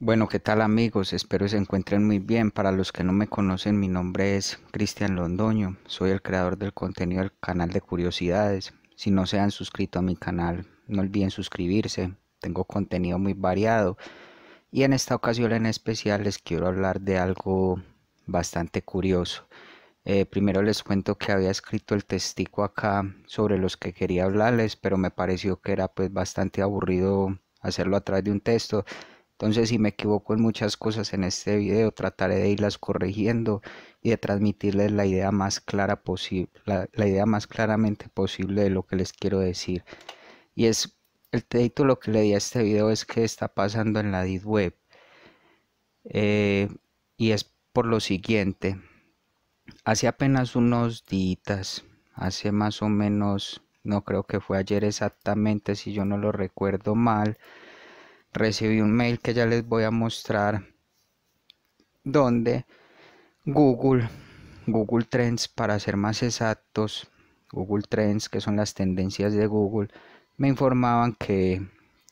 Bueno, ¿qué tal amigos? Espero se encuentren muy bien. Para los que no me conocen, mi nombre es Cristian Londoño. Soy el creador del contenido del canal de curiosidades. Si no se han suscrito a mi canal, no olviden suscribirse. Tengo contenido muy variado. Y en esta ocasión en especial les quiero hablar de algo bastante curioso. Eh, primero les cuento que había escrito el testigo acá sobre los que quería hablarles, pero me pareció que era pues bastante aburrido hacerlo a través de un texto entonces, si me equivoco en muchas cosas en este video, trataré de irlas corrigiendo y de transmitirles la idea más clara posible, la, idea más claramente posible de lo que les quiero decir. Y es el título que le di a este video es qué está pasando en la deep web. Eh, y es por lo siguiente. Hace apenas unos días, hace más o menos, no creo que fue ayer exactamente, si yo no lo recuerdo mal recibí un mail que ya les voy a mostrar donde Google, Google Trends para ser más exactos, Google Trends que son las tendencias de Google, me informaban que,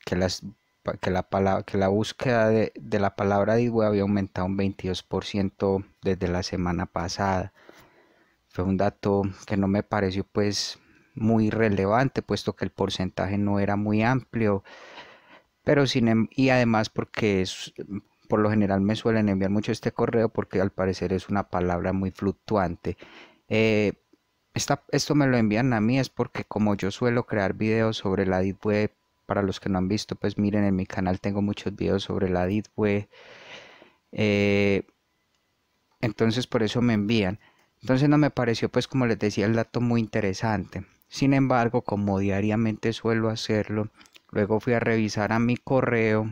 que, la, que la búsqueda de, la palabra web había aumentado un 22% desde la semana pasada. Fue un dato que no me pareció pues muy relevante puesto que el porcentaje no era muy amplio pero em, y además porque por lo general me suelen enviar mucho este correo porque al parecer es una palabra muy fluctuante. Eh, esto me lo envían a mí es porque como yo suelo crear videos sobre la Deep Web, para los que no han visto, pues miren en mi canal tengo muchos videos sobre la Deep Web. Eh, entonces por eso me envían. Entonces no me pareció pues como les decía el dato muy interesante. Sin embargo, como diariamente suelo hacerlo, Luego fui a revisar a mi correo,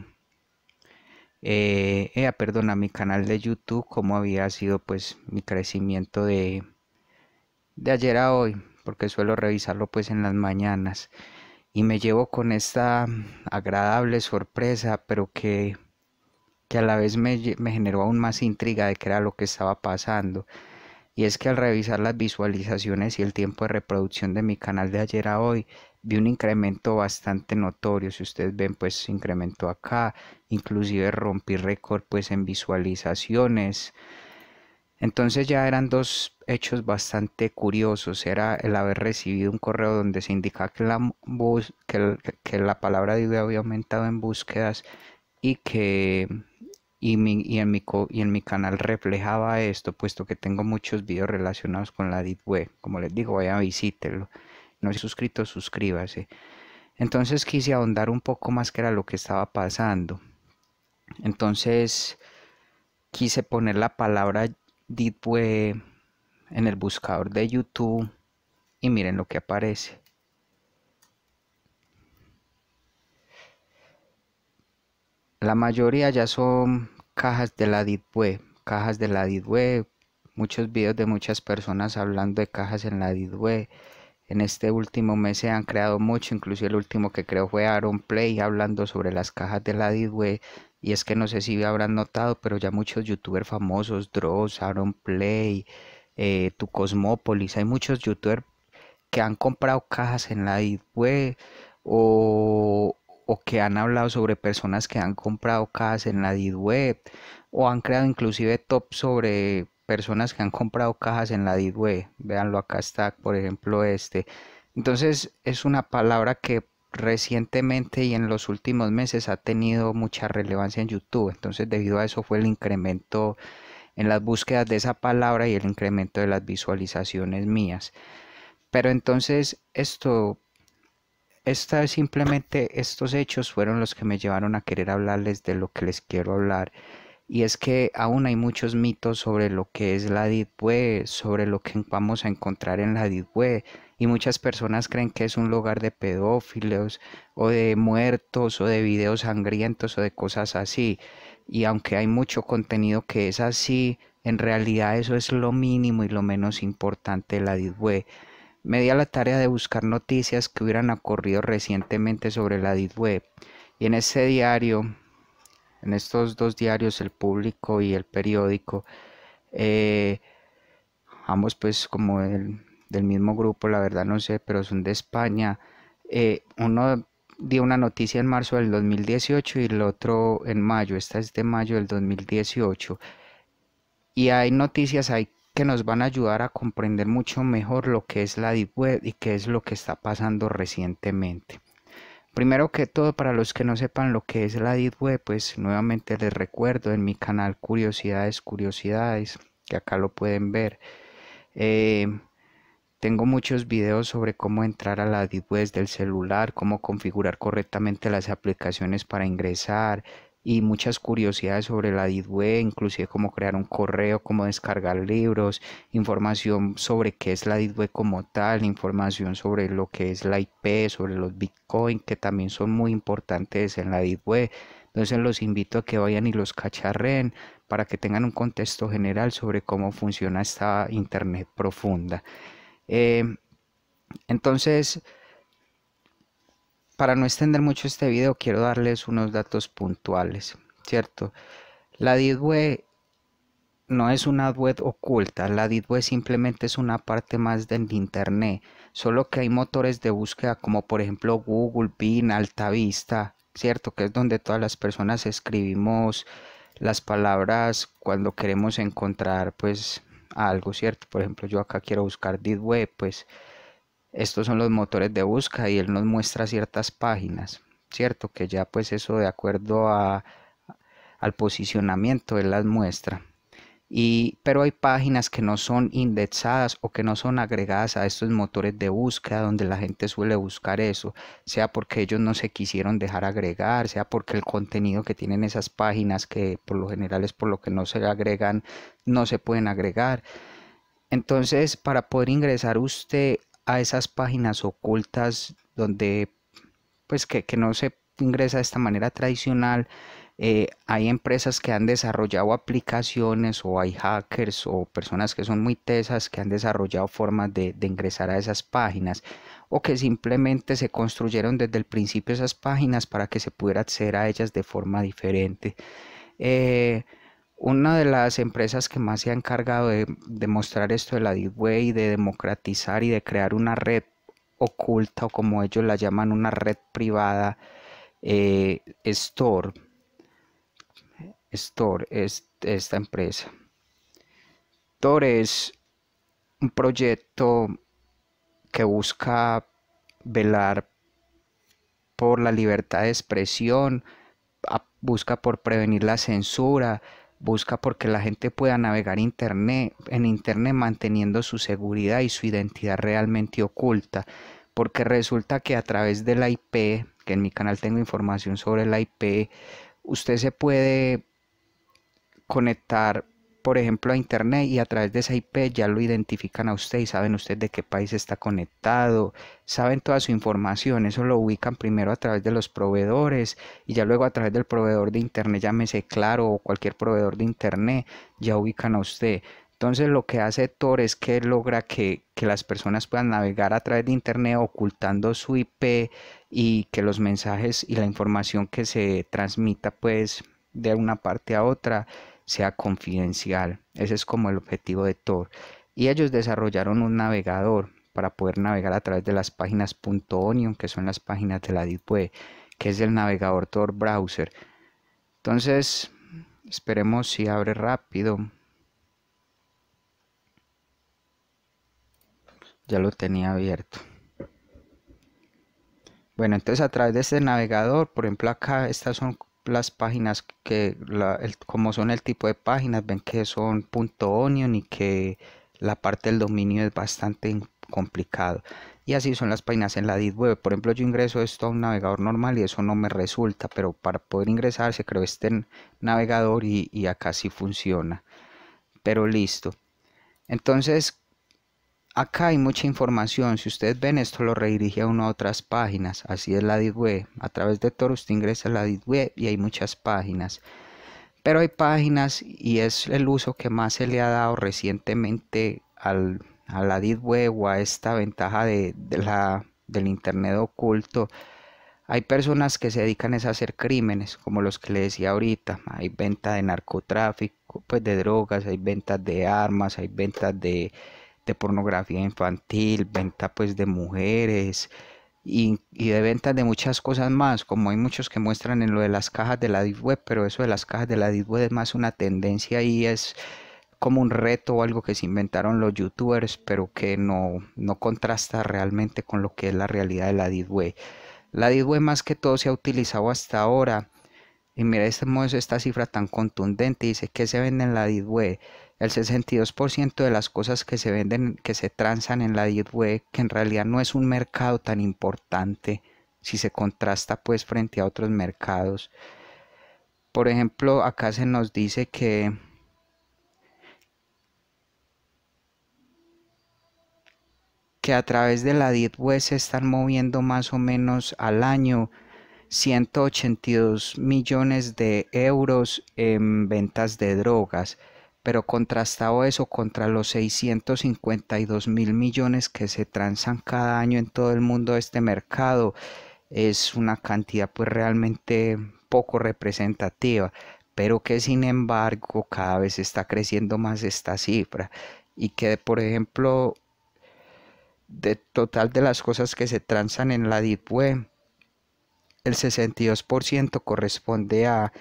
eh, eh, perdón, a mi canal de YouTube, cómo había sido pues mi crecimiento de, de ayer a hoy, porque suelo revisarlo pues en las mañanas. Y me llevo con esta agradable sorpresa, pero que, que a la vez me, me generó aún más intriga de qué era lo que estaba pasando. Y es que al revisar las visualizaciones y el tiempo de reproducción de mi canal de ayer a hoy, vi un incremento bastante notorio, si ustedes ven pues se incrementó acá, inclusive rompí récord pues en visualizaciones. Entonces ya eran dos hechos bastante curiosos. Era el haber recibido un correo donde se indica que la, que, la palabra Dios había aumentado en búsquedas y que y, en mi y en mi canal reflejaba esto, puesto que tengo muchos videos relacionados con la Deep Como les digo, vayan visítelo no es suscrito, suscríbase. Entonces quise ahondar un poco más que era lo que estaba pasando. Entonces quise poner la palabra Deep Web en el buscador de YouTube y miren lo que aparece. La mayoría ya son cajas de la Deep Web, cajas de la Deep Web, muchos videos de muchas personas hablando de cajas en la Deep Web. En este último mes se han creado mucho, inclusive el último que creo fue Aaron Play hablando sobre las cajas de la web Y es que no sé si habrán notado, pero ya muchos youtubers famosos, Dross, Aaron Play, eh, Tu Cosmópolis, hay muchos youtubers que han comprado cajas en la Didweb, o, o que han hablado sobre personas que han comprado cajas en la Didweb o han creado inclusive top sobre personas que han comprado cajas en la Didway. Veanlo, acá está, por ejemplo, este. Entonces, es una palabra que recientemente y en los últimos meses ha tenido mucha relevancia en YouTube. Entonces, debido a eso fue el incremento en las búsquedas de esa palabra y el incremento de las visualizaciones mías. Pero entonces, esto esta, simplemente estos hechos fueron los que me llevaron a querer hablarles de lo que les quiero hablar y es que aún hay muchos mitos sobre lo que es la Deep Web, sobre lo que vamos a encontrar en la Deep Web y muchas personas creen que es un lugar de pedófilos o de muertos o de videos sangrientos o de cosas así. Y aunque hay mucho contenido que es así, en realidad eso es lo mínimo y lo menos importante de la Deep Web. Me di a la tarea de buscar noticias que hubieran ocurrido recientemente sobre la Deep Web. Y en ese diario en estos dos diarios, el público y el periódico, eh, ambos pues como del, mismo grupo, la verdad no sé, pero son de España. Eh, uno dio una noticia en marzo del 2018 y el otro en mayo, esta es de mayo del 2018. Y hay noticias ahí que nos van a ayudar a comprender mucho mejor lo que es la Deep Web y qué es lo que está pasando recientemente. Primero que todo, para los que no sepan lo que es la Deep pues nuevamente les recuerdo en mi canal Curiosidades, Curiosidades, que acá lo pueden ver. Eh, tengo muchos videos sobre cómo entrar a la Deep desde del celular, cómo configurar correctamente las aplicaciones para ingresar, y muchas curiosidades sobre la DIDWE, inclusive cómo crear un correo, cómo descargar libros, información sobre qué es la DIDWE como tal, información sobre lo que es la IP, sobre los Bitcoin, que también son muy importantes en la DIDWE. Entonces los invito a que vayan y los cacharren para que tengan un contexto general sobre cómo funciona esta Internet profunda. Eh, entonces, para no extender mucho este video, quiero darles unos datos puntuales, ¿cierto? La web no es una web oculta, la web simplemente es una parte más del Internet, solo que hay motores de búsqueda como por ejemplo Google, Bing, Altavista, ¿cierto? Que es donde todas las personas escribimos las palabras cuando queremos encontrar pues algo, ¿cierto? Por ejemplo, yo acá quiero buscar web, pues estos son los motores de búsqueda y él nos muestra ciertas páginas, ¿cierto? Que ya pues eso de acuerdo a, al posicionamiento él las muestra. Y, pero hay páginas que no son indexadas o que no son agregadas a estos motores de búsqueda donde la gente suele buscar eso, sea porque ellos no se quisieron dejar agregar, sea porque el contenido que tienen esas páginas que por lo general es por lo que no se agregan, no se pueden agregar. Entonces, para poder ingresar usted a esas páginas ocultas donde pues que, no se ingresa de esta manera tradicional eh, hay empresas que han desarrollado aplicaciones o hay hackers o personas que son muy tesas que han desarrollado formas de, ingresar a esas páginas o que simplemente se construyeron desde el principio esas páginas para que se pudiera acceder a ellas de forma diferente. Eh, una de las empresas que más se ha encargado de, demostrar mostrar esto de la Deep de democratizar y de crear una red oculta o como ellos la llaman una red privada eh, Store Store es esta empresa Store es un proyecto que busca velar por la libertad de expresión busca por prevenir la censura busca porque la gente pueda navegar internet, en Internet manteniendo su seguridad y su identidad realmente oculta, porque resulta que a través de la IP, que en mi canal tengo información sobre la IP, usted se puede conectar por ejemplo, a Internet y a través de esa IP ya lo identifican a usted y saben usted de qué país está conectado, saben toda su información, eso lo ubican primero a través de los proveedores y ya luego a través del proveedor de Internet, llámese Claro o cualquier proveedor de Internet, ya ubican a usted. Entonces lo que hace Tor es que logra que, que, las personas puedan navegar a través de Internet ocultando su IP y que los mensajes y la información que se transmita pues de una parte a otra sea confidencial. Ese es como el objetivo de Tor. Y ellos desarrollaron un navegador para poder navegar a través de las páginas .onion, que son las páginas de la Deep Web, que es el navegador Tor Browser. Entonces, esperemos si abre rápido. Ya lo tenía abierto. Bueno, entonces a través de este navegador, por ejemplo acá, estas son las páginas que como son el tipo de páginas ven que son .onion y que la parte del dominio es bastante complicado y así son las páginas en la deep web por ejemplo yo ingreso esto a un navegador normal y eso no me resulta pero para poder ingresar se creó este navegador y, y acá sí funciona pero listo entonces Acá hay mucha información, si ustedes ven esto lo redirige a una a otras páginas, así es la Deep Web. A través de Tor usted ingresa a la Deep Web y hay muchas páginas. Pero hay páginas y es el uso que más se le ha dado recientemente a la Deep o a esta ventaja de, la, del Internet oculto. Hay personas que se dedican a hacer crímenes, como los que le decía ahorita. Hay venta de narcotráfico, pues de drogas, hay ventas de armas, hay ventas de de pornografía infantil, venta pues de mujeres y, de ventas de muchas cosas más, como hay muchos que muestran en lo de las cajas de la web, pero eso de las cajas de la web es más una tendencia y es como un reto o algo que se inventaron los youtubers, pero que no, no contrasta realmente con lo que es la realidad de la Web. La Web más que todo se ha utilizado hasta ahora. Y mira este, esta cifra tan contundente, dice que se vende en la Web el 62% de las cosas que se venden, que se transan en la Deep Web, que en realidad no es un mercado tan importante si se contrasta pues frente a otros mercados. Por ejemplo, acá se nos dice que que a través de la Deep Web se están moviendo más o menos al año 182 millones de euros en ventas de drogas pero contrastado eso contra los 652 mil millones que se transan cada año en todo el mundo este mercado, es una cantidad pues realmente poco representativa, pero que sin embargo cada vez está creciendo más esta cifra y que por ejemplo de total de las cosas que se transan en la Deep el 62% corresponde a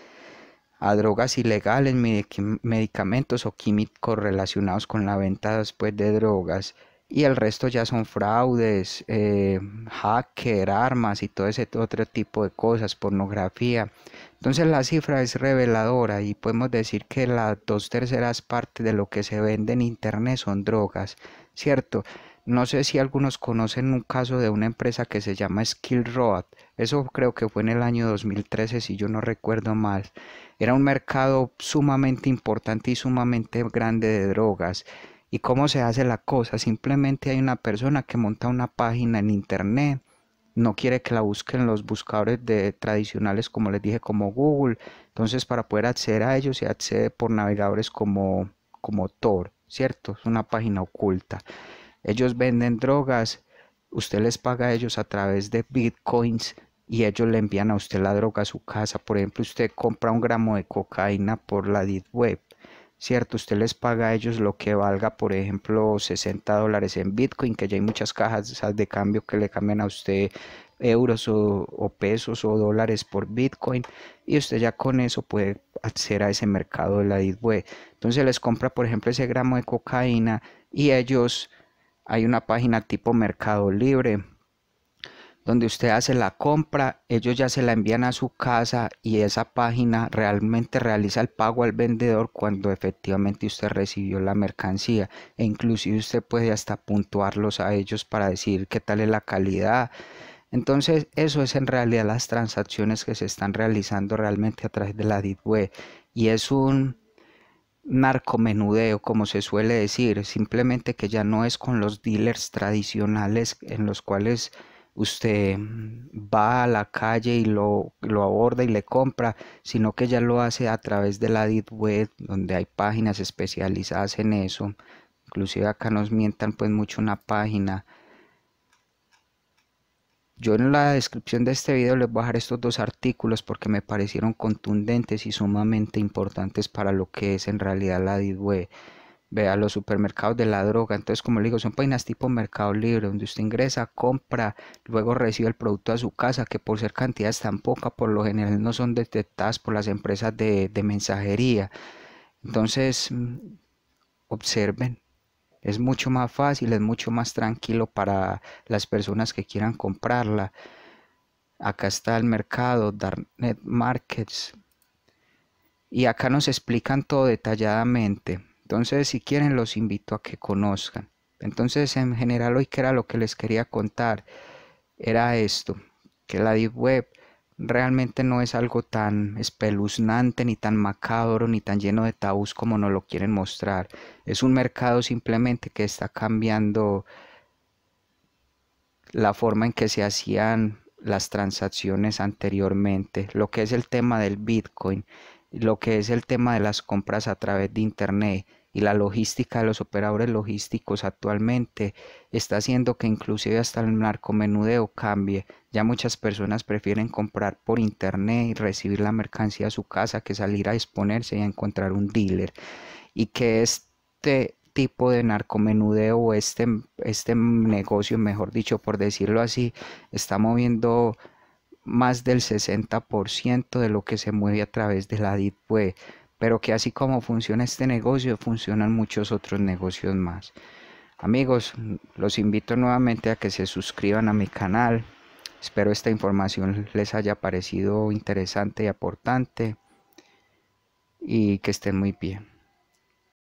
a drogas ilegales, medicamentos o químicos relacionados con la venta después pues, de drogas. Y el resto ya son fraudes, eh, hacker, armas y todo ese otro tipo de cosas, pornografía. Entonces la cifra es reveladora y podemos decir que las dos terceras partes de lo que se vende en Internet son drogas, ¿cierto? No sé si algunos conocen un caso de una empresa que se llama Skill Road. Eso creo que fue en el año 2013, si yo no recuerdo mal. Era un mercado sumamente importante y sumamente grande de drogas. ¿Y cómo se hace la cosa? Simplemente hay una persona que monta una página en internet. No quiere que la busquen los buscadores de tradicionales, como les dije, como Google. Entonces, para poder acceder a ellos, se accede por navegadores como, como Tor, ¿cierto? Es una página oculta. Ellos venden drogas, usted les paga a ellos a través de bitcoins y ellos le envían a usted la droga a su casa. Por ejemplo, usted compra un gramo de cocaína por la deep web, ¿cierto? Usted les paga a ellos lo que valga, por ejemplo, 60 dólares en bitcoin, que ya hay muchas cajas de cambio que le cambian a usted euros o, pesos o dólares por bitcoin y usted ya con eso puede acceder a ese mercado de la deep web. Entonces les compra, por ejemplo, ese gramo de cocaína y ellos hay una página tipo Mercado Libre donde usted hace la compra, ellos ya se la envían a su casa y esa página realmente realiza el pago al vendedor cuando efectivamente usted recibió la mercancía e inclusive usted puede hasta puntuarlos a ellos para decir qué tal es la calidad. Entonces eso es en realidad las transacciones que se están realizando realmente a través de la web y es un menudeo como se suele decir, simplemente que ya no es con los dealers tradicionales en los cuales usted mm, va a la calle y lo, lo aborda y le compra, sino que ya lo hace a través de la deep web, donde hay páginas especializadas en eso. Inclusive acá nos mientan pues mucho una página yo en la descripción de este video les voy a dejar estos dos artículos porque me parecieron contundentes y sumamente importantes para lo que es en realidad la DIDWE. Vea los supermercados de la droga. Entonces, como les digo, son páginas tipo Mercado Libre, donde usted ingresa, compra, luego recibe el producto a su casa, que por ser cantidades tan pocas, por lo general no son detectadas por las empresas de mensajería. Entonces, mm, observen es mucho más fácil, es mucho más tranquilo para las personas que quieran comprarla. Acá está el mercado, Darnet Markets. Y acá nos explican todo detalladamente. Entonces, si quieren, los invito a que conozcan. Entonces, en general, hoy que era lo que les quería contar, era esto, que la Deep Web realmente no es algo tan espeluznante, ni tan macabro, ni tan lleno de tabús como nos lo quieren mostrar. Es un mercado simplemente que está cambiando la forma en que se hacían las transacciones anteriormente, lo que es el tema del Bitcoin, lo que es el tema de las compras a través de Internet y la logística de los operadores logísticos actualmente está haciendo que inclusive hasta el narcomenudeo cambie. Ya muchas personas prefieren comprar por internet y recibir la mercancía a su casa que salir a exponerse y a encontrar un dealer. Y que este tipo de narcomenudeo o este, este negocio, mejor dicho, por decirlo así, está moviendo más del 60% de lo que se mueve a través de la DIP pero que así como funciona este negocio, funcionan muchos otros negocios más. Amigos, los invito nuevamente a que se suscriban a mi canal. Espero esta información les haya parecido interesante y aportante y que estén muy bien.